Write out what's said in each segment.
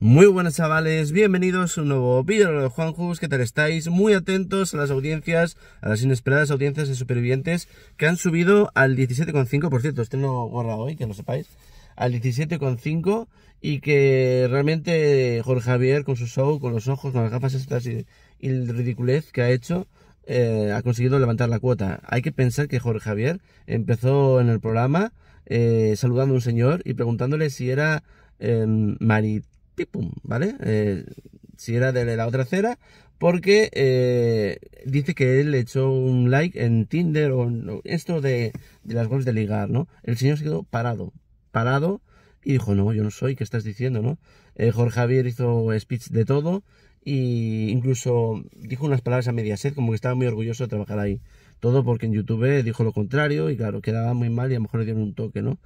Muy buenas chavales, bienvenidos a un nuevo vídeo de Juanjus, ¿qué tal estáis? Muy atentos a las audiencias, a las inesperadas audiencias de supervivientes que han subido al 17,5, por cierto, este no guarda hoy, que no sepáis, al 17,5 y que realmente Jorge Javier con su show, con los ojos, con las gafas estas y, ridiculez que ha hecho, eh, ha conseguido levantar la cuota. Hay que pensar que Jorge Javier empezó en el programa eh, saludando a un señor y preguntándole si era... Eh, em, Marit ¡Pipum! ¿vale? Eh, si era de la otra acera, porque eh, dice que él echó un like en Tinder o en esto de, las golpes de ligar, ¿no? El señor se quedó parado, parado, y dijo, no, yo no soy, ¿qué estás diciendo, no? Eh, Jorge Javier hizo speech de todo, e incluso dijo unas palabras a media Mediaset, como que estaba muy orgulloso de trabajar ahí. Todo porque en YouTube dijo lo contrario, y claro, quedaba muy mal y a lo mejor le dieron un toque, ¿no?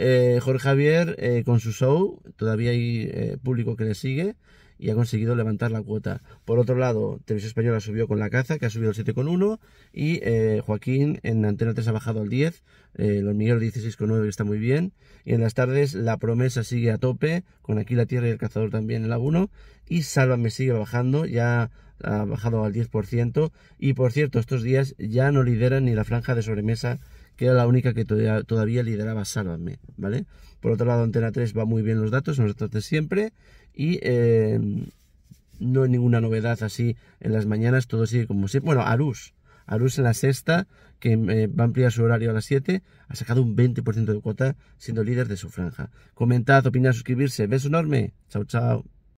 Eh, Jorge Javier, eh, con su show, todavía hay eh, público que le sigue y ha conseguido levantar la cuota. Por otro lado, Televisión Española subió con La Caza, que ha subido el 7,1, y Joaquín en Antena 3 ha bajado al 10, Los Miguelos 16,9, que está muy bien, y en las tardes La Promesa sigue a tope, con Aquí la Tierra y El Cazador también en la 1, y Sálvame sigue bajando, ya ha bajado al 10%, y por cierto, estos días ya no lideran ni la franja de sobremesa que era la única que todavía, lideraba Sálvame, ¿vale? Por otro lado, Antena 3 va muy bien los datos, nos de siempre, y eh, no hay ninguna novedad así en las mañanas, todo sigue como siempre. Bueno, Arus, Arus en la sexta, que eh, va a ampliar su horario a las 7, ha sacado un 20% de cuota, siendo líder de su franja. Comentad, opinad, suscribirse. Beso enorme. Chao, chao.